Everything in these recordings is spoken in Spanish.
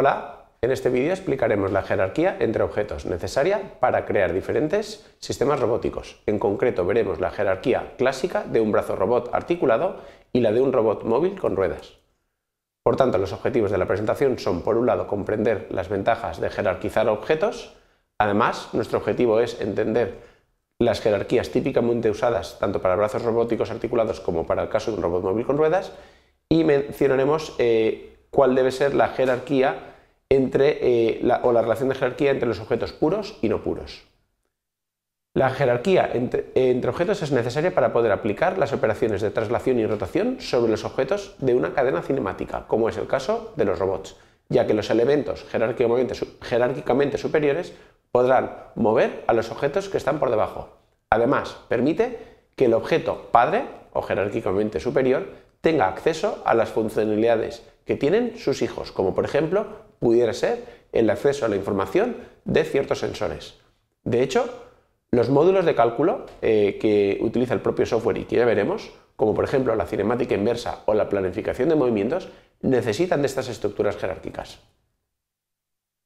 Hola, en este vídeo explicaremos la jerarquía entre objetos necesaria para crear diferentes sistemas robóticos. En concreto veremos la jerarquía clásica de un brazo robot articulado y la de un robot móvil con ruedas. Por tanto, los objetivos de la presentación son, por un lado, comprender las ventajas de jerarquizar objetos. Además, nuestro objetivo es entender las jerarquías típicamente usadas tanto para brazos robóticos articulados como para el caso de un robot móvil con ruedas y mencionaremos eh, cuál debe ser la jerarquía entre, eh, o la relación de jerarquía entre los objetos puros y no puros. La jerarquía entre, objetos es necesaria para poder aplicar las operaciones de traslación y rotación sobre los objetos de una cadena cinemática, como es el caso de los robots, ya que los elementos jerárquicamente superiores podrán mover a los objetos que están por debajo. Además, permite que el objeto padre o jerárquicamente superior tenga acceso a las funcionalidades que tienen sus hijos, como por ejemplo pudiera ser el acceso a la información de ciertos sensores. De hecho, los módulos de cálculo eh, que utiliza el propio software y que ya veremos, como por ejemplo la cinemática inversa o la planificación de movimientos, necesitan de estas estructuras jerárquicas.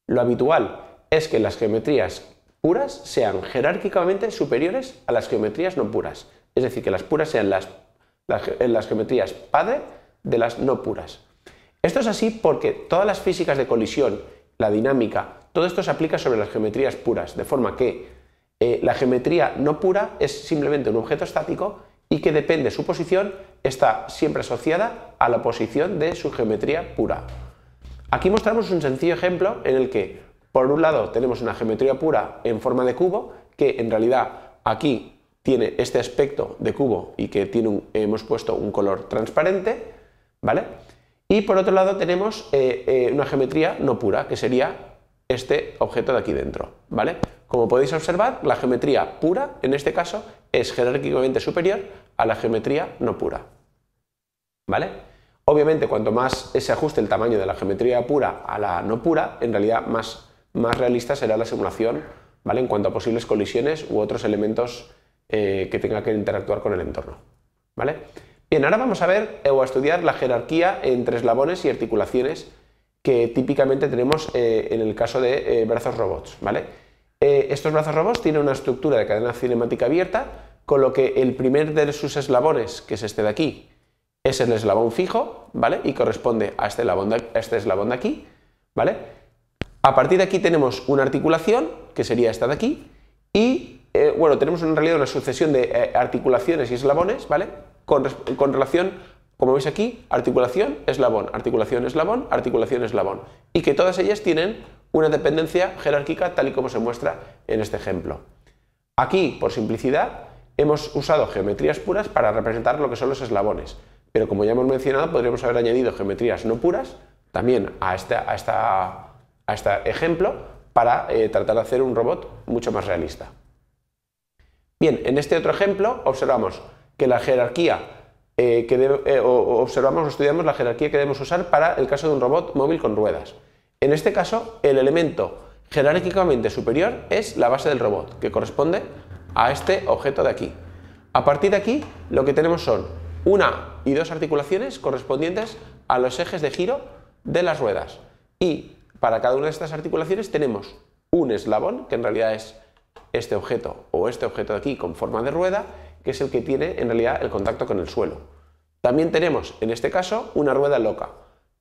Lo habitual es que las geometrías puras sean jerárquicamente superiores a las geometrías no puras, es decir, que las puras sean las, las geometrías padre de las no puras. Esto es así porque todas las físicas de colisión, la dinámica, todo esto se aplica sobre las geometrías puras, de forma que eh, la geometría no pura es simplemente un objeto estático y que depende su posición está siempre asociada a la posición de su geometría pura. Aquí mostramos un sencillo ejemplo en el que, por un lado, tenemos una geometría pura en forma de cubo, que en realidad aquí tiene este aspecto de cubo y que tiene hemos puesto un color transparente, ¿vale? Y por otro lado tenemos eh, eh, una geometría no pura, que sería este objeto de aquí dentro, ¿vale? Como podéis observar, la geometría pura, en este caso, es jerárquicamente superior a la geometría no pura, ¿vale? Obviamente, cuanto más se ajuste el tamaño de la geometría pura a la no pura, en realidad más, realista será la simulación, ¿vale? En cuanto a posibles colisiones u otros elementos eh, que tenga que interactuar con el entorno, ¿vale? Bien, ahora vamos a ver o a estudiar la jerarquía entre eslabones y articulaciones que típicamente tenemos eh, en el caso de eh, brazos robots, ¿vale? Eh, estos brazos robots tienen una estructura de cadena cinemática abierta, con lo que el primer de sus eslabones, que es este de aquí, es el eslabón fijo, ¿vale? Y corresponde a este eslabón de, este eslabón de aquí, ¿vale? A partir de aquí tenemos una articulación, que sería esta de aquí, y, bueno, tenemos en realidad una sucesión de articulaciones y eslabones, ¿vale? con, relación, como veis aquí, articulación, eslabón, articulación, eslabón, articulación, eslabón. Y que todas ellas tienen una dependencia jerárquica tal y como se muestra en este ejemplo. Aquí, por simplicidad, hemos usado geometrías puras para representar lo que son los eslabones, pero como ya hemos mencionado, podríamos haber añadido geometrías no puras también a, este ejemplo para eh, tratar de hacer un robot mucho más realista. Bien, en este otro ejemplo observamos que la jerarquía eh, que eh, observamos o estudiamos la jerarquía que debemos usar para el caso de un robot móvil con ruedas. En este caso, el elemento jerárquicamente superior es la base del robot, que corresponde a este objeto de aquí. A partir de aquí, lo que tenemos son una y dos articulaciones correspondientes a los ejes de giro de las ruedas. Y para cada una de estas articulaciones tenemos un eslabón, que en realidad es este objeto o este objeto de aquí con forma de rueda, que es el que tiene en realidad el contacto con el suelo. También tenemos, en este caso, una rueda loca,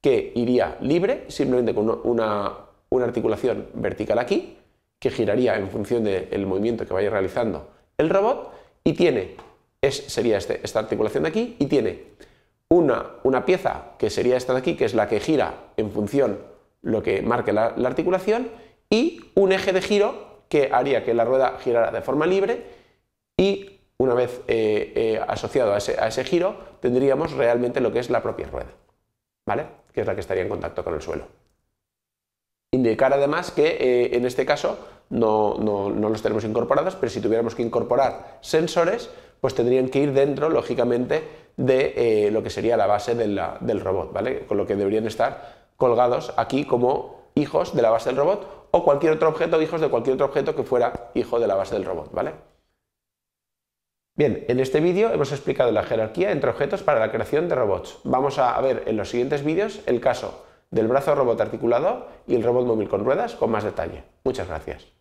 que iría libre, simplemente con una, una articulación vertical aquí, que giraría en función del movimiento que vaya realizando el robot, y tiene, es, sería este, esta articulación de aquí, y tiene una, una, pieza que sería esta de aquí, que es la que gira en función lo que marque la, la articulación, y un eje de giro que haría que la rueda girara de forma libre, y una vez eh, eh, asociado a ese, giro, tendríamos realmente lo que es la propia rueda, ¿vale? Que es la que estaría en contacto con el suelo. Indicar además que eh, en este caso no, los tenemos incorporados, pero si tuviéramos que incorporar sensores, pues tendrían que ir dentro, lógicamente, de lo que sería la base del robot, ¿vale? Con lo que deberían estar colgados aquí como hijos de la base del robot o cualquier otro objeto, hijos de cualquier otro objeto que fuera hijo de la base del robot, ¿vale? Bien, en este vídeo hemos explicado la jerarquía entre objetos para la creación de robots. Vamos a ver en los siguientes vídeos el caso del brazo robot articulado y el robot móvil con ruedas con más detalle. Muchas gracias.